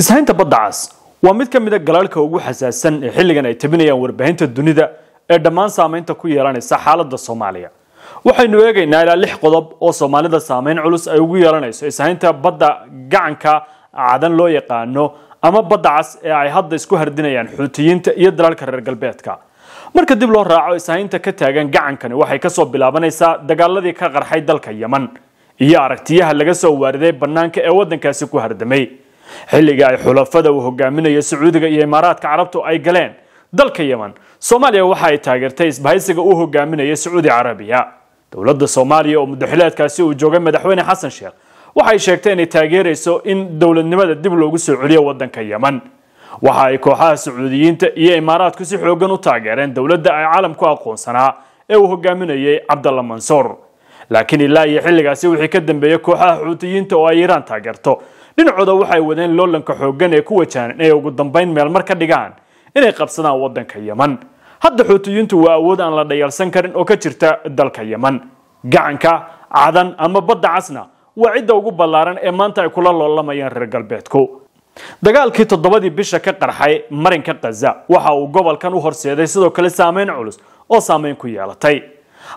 ishaynta badda cas waa mid ka mida a galaalka ugu xasaasan ee xilligan ay tabinayaan warbaahinta dunida ee dhammaan saamaynta ku yeelanaysa xaaladda soomaaliya waxaynu eegaynaa ilaa lix qodob oo soomaalida saamayn culus ay ugu yeelanayso ishaynta badda gacanka cadan loo yaqaano ama badda cas ee ay hadda isku hardinayaan xuutiyiinta iyo dalalka reer galbeedka marka dib loo raaco ishaynta ka taagan gacankani waxay ka soo bilaabanaysaa dagaaladii ka qarxay dalka yeman iyo aragtiyaha laga soo waariday bannaanka ee waddankaasi ku hardamay xilliga ay xulafada uu hogaaminaya sacuudiga iyo imaaraadka carabtu ay galeen dalka yeman soomaaliya waxa ay taageertay isbahaysiga uu hogaaminaya sacuudi carabiya dowladda soomaaliya oo muddaxileedkaasi uu joogay madaxweyne xasan sheekh waxay sheegtay inay taageerayso in dowladnimada dib loogu soo celiyo waddanka yeman waxa ay kooxaha sacuudiyiinta iyo imaaraadku si xooggan u taageereen dowladda ay caalamku aqoonsanaa ee uu hogaaminayay cabdalla mansuur laakiin ilaa iyo xilligaasi wixii ka dambeeyey kooxaha xuutiyiinta oo ay iiraan taageerto dhinacooda waxay wadeen loolanka xooggan ee ku wajahan inay ugu dambayn meelmar ka dhigaan inay qabsadaan waddanka yeman hadda xuutiyiintu waa awood aan la dhayalsan karin oo ka jirta dalka yeman gacanka cadan ama badda casna waa cidda ugu ballaaran ee maanta ay kula loolamayaan reer galbeedku dagaalkii toddobadii bisha ka qarxay marinka khaza waxa uu gobolkan u horseeday sidoo kale saameyn culus oo saameyn ku yeelatay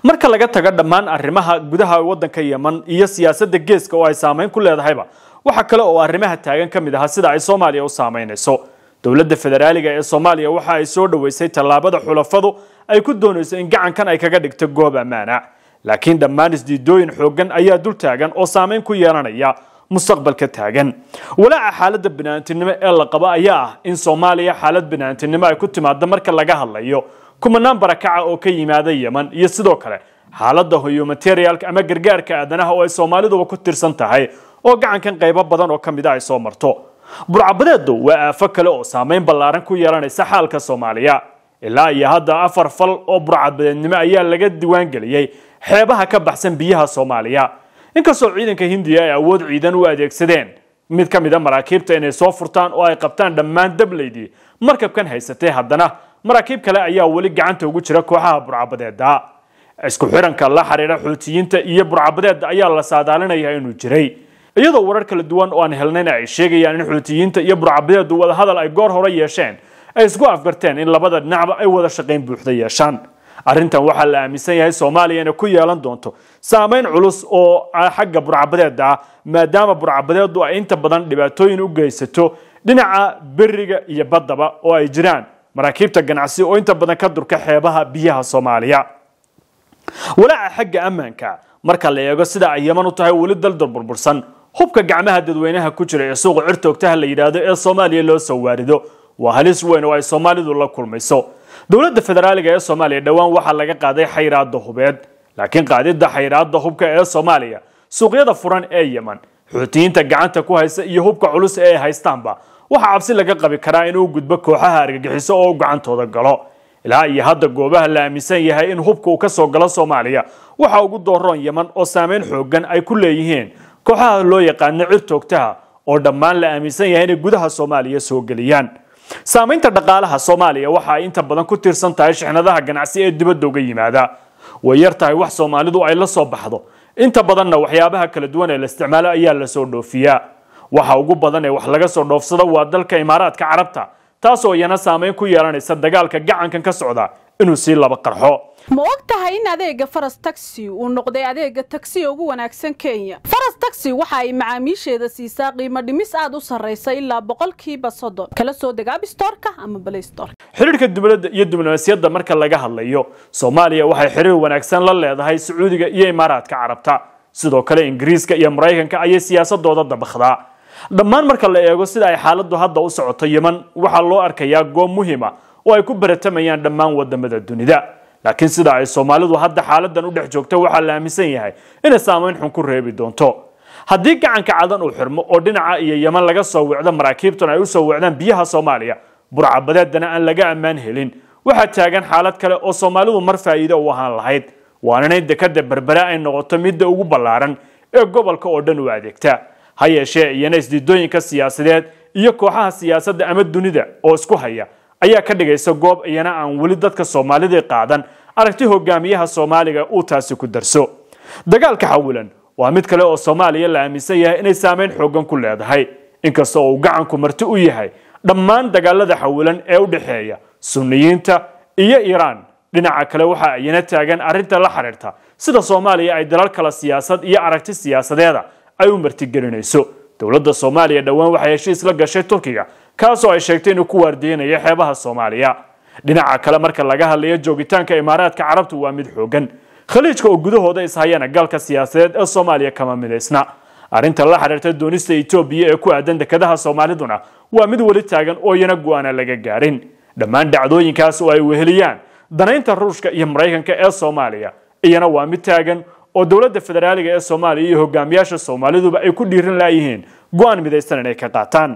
marka laga tago dhammaan arrimaha gudaha waddanka yeman iyo siyaasadda geeska oo ay saameyn ku leedahayba waxa kale oo arrimaha taagan ka mid ahaa sida ay soomaaliya u saamaynayso dowladda federaaliga ee soomaaliya waxa ay soo dhoweysay tallaabada xulafadu ay ku doonayso in gacankan ay kaga dhigto goob ammaana laakiin dhammaan isdiidooyin xooggan ayaa dul taagan oo saamayn ku yeelanaya mustaqbalka taagan walaaca xaaladda banaantinimo ee la qabo ayaa ah in soomaaliya xaalad banaantinimo ay ku timaado marka laga hadlayo kumanaan barakaca oo ka yimaada yeman iyo sidoo kale xaaladda hoyomaterialka ama gargaarka aadanaha oo ay soomaaliduba ku tirsan tahay oo gacankan qaybo badan oo ka mida ah ay soo marto burcabadeeddu waa aafo kale oo saamayn ballaaran ku yeelanaysa xaalka soomaaliya ilaa iyo hadda afar fal oo burcadbadeednimo ayaa laga diwaangeliyey xeebaha ka baxsan biyaha soomaaliya inkastoo ciidanka hindiya ay awood ciidan u adeegsadeen mid ka mida ah maraakiibta inay soo furtaan oo ay qabtaan dhammaan dableydii markabkan haysatay haddana maraakiib kale ayaa weli gacanta ugu jira kooxaha burcabadeeda isku xiranka la xidhiidha xuutiyiinta iyo burcabadeedda ayaa la saadaalinayaa inuu jiray iyadoo warar kala duwan oo aan helnayn ay sheegayaan in xuutiyiinta iyo burcabadeedu wadahadal ay goor hore yeesheen ay isku afgarteen in labada dhinacba ay wada shaqayn buuxda yeeshaan arrintan waxaa la aaminsan yahay soomaaliya inay ku yeelan doonto saamayn culus oo xagga burcabadeeda ah maadaama burcabadeedu ay inta badan dhibaatooyin u geysato dhinaca beriga iyo baddaba oo ay jiraan maraakiibta ganacsi oo inta badan ka durka xeebaha biyaha soomaaliya walaaca xagga ammaanka marka la eego sida ay yaman u tahay weli dal burbursan hubka gacmaha dadweynaha ku jira ee suuqa cirtoogtaha la yidhaahdo ee soomaaliya loo soo waarido waa halis weyn oo ay soomaalidu la kulmayso dowladda federaaliga ee soomaaliya dhowaan waxaa laga qaaday xayraadda hubeed laakiin qaadidda xayraadda hubka ee soomaaliya suuqyada furan ee yeman xuutiyiinta gacanta ku haysta iyo hubka culus ee ay haystaanba waxaa cabsi laga qabi karaa inuu gudbo kooxaha argagixiso oo gacantooda galo ilaa iyo hadda goobaha la aaminsan yahay in hubka uu ka soo galo soomaaliya waxaa ugu dooroon yeman oo saameyn xooggan ay ku leeyihiin kooxaha loo yaqaano cirtoogtaha oo dhammaan la aaminsan yahay inay gudaha soomaaliya soo geliyaan saamaynta dhaqaalaha soomaaliya waxa ay inta badan ku tiirsan tahay shixnadaha ganacsi ee dibadda uga yimaada way yar tahay wax soomaalidu ay la soo baxdo inta badanna waxyaabaha kala duwan ee la isticmaalo ayaa lasoo dhoofiyaa waxa ugu badan ee wax laga soo dhoofsado waa dalka imaaraadka carabta taasoo iyana saamayn ku yeelanaysa dagaalka gacankan ka socda inuu sii laba qarxo ma og tahay in adeega faras taxi uu noqday adeega taxi ugu wanaagsan kenya faras taxi waxa ay macaamiisheeda siisaa qiimo dhimis aad u sarraysa ilaa boqolkiiba soddon kala soo degaab stoorka ama blaystor xiriirka dowladda iyo diblomaasiyadda marka laga hadlayo soomaaliya waxay xiriir wanaagsan la leedahay sacuudiga iyo imaaraadka carabta sidoo kale ingiriiska iyo maraykanka ayay siyaasadooda dabakdaa dhammaan marka la eego sida ay xaaladdu hadda u socoto yeman waxaa loo arkayaa goob muhiima ah oo ay ku baratamayaan dhammaan wadamada dunida laakiin sida ay soomaalidu hadda xaaladan u dhex joogto waxaa la aaminsan yahay inay saamayn xun ku reebi doonto haddii gacanka cadan uu xirmo oo dhinaca iyo yeman laga soo wicdo maraakiibtun ay u soo wicdaan biyaha soomaaliya burcabadeedana aan laga ammaan helin waxaa taagan xaalad kale oo soomaalidu mar faa'iido u ahaan lahayd waanana dekadda berbera ay noqoto midda ugu ballaaran ee gobolka oo dhan u adeegta ha yeeshee iyana isdiidooyinka siyaasadeed iyo kooxaha siyaasadda ama dunida oo isku haya ayaa ka dhigaysa goob iyana aan weli dadka soomaalida qaadan aragti hogaamiyaha soomaaliga uu taasi ku darso dagaalka xawilan waa mid kale oo soomaaliya la aaminsan yahay inay saameyn xooggan ku leedahay inkasta oo uu gacanku marti u yahay dhammaan dagaalada xawilan ee u dhexeeya sunniyiinta iyo iiraan dhinaca kale waxa iyana taagan arrinta la xidhiirta sida soomaaliya ay dalal kala siyaasad iyo aragti siyaasadeeda ay u martigelinayso dowladda soomaaliya dhowaan waxay heshiis la gashay turkiga kaasoo ay sheegtay inuu ku waardiyeynayo xeebaha soomaaliya dhinaca kale marka laga hadlayo joogitaanka imaaraadka carabtu waa mid xooggan khaliijka oo gudahooda ishayana galka siyaasadeed ee soomaaliya kama midaysna arrinta la xidhiirta doonista etoobiya ee ku aadan dekadaha soomaaliduna waa mid weli taagan oo iyana go-aana laga gaarin dhammaan dhacdooyinkaas oo ay weheliyaan danaynta ruushka iyo maraykanka ee soomaaliya iyana waa mid taagan oo dowladda federaaliga ee soomaaliya iyo hogaamiyaasha soomaaliduba ay ku dhiirin laayihiin go-aan midaysan inay ka qaataan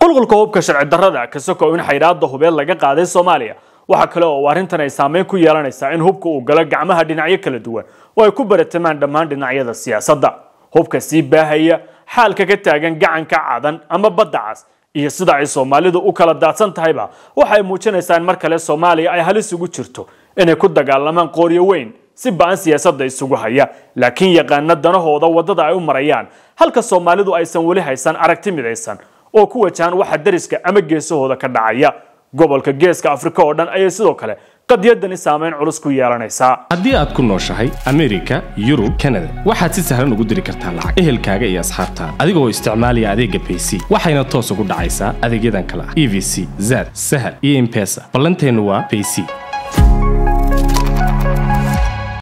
qulqulka hubka sharci darrada ka in xayraada hubeed laga qaaday soomaaliya waxaa kale oo arrintan ay saameyn ku yeelanaysaa in hubka uu galo gacmaha dhinacyo kala duwan oo ay ku baratamaan dhammaan dhinacyada siyaasadda hubka sii baahaya xaalka ka taagan gacanka cadan ama badda cas iyo sida ay soomaalidu u kala daadsan tahayba waxay muujinaysaa in mar kale soomaaliya ay halis ugu jirto inay ku dagaalamaan qooryo weyn si ba-an siyaasadda isugu haya laakiin yaqaana danahooda waddada ay u marayaan halka soomaalidu aysan weli haysan aragti midaysan oo ku wajahan waxa dariska ama geesahooda ka dhacaya gobolka geeska afrika oo dhan ayay sidoo kale qadiyadani saamayn culus ku yeelanaysaa haddii aad ku nooshahay amerika yurub kanada waxaad si sahlan ugu diri kartaa lacag ehelkaaga iyo asxaabtaada adigoo isticmaalaya adeegga baysi waxayna toos ugu dhacaysaa adeegyadan kale ah e v c zad sahal iyo impesa ballanteennu waa bc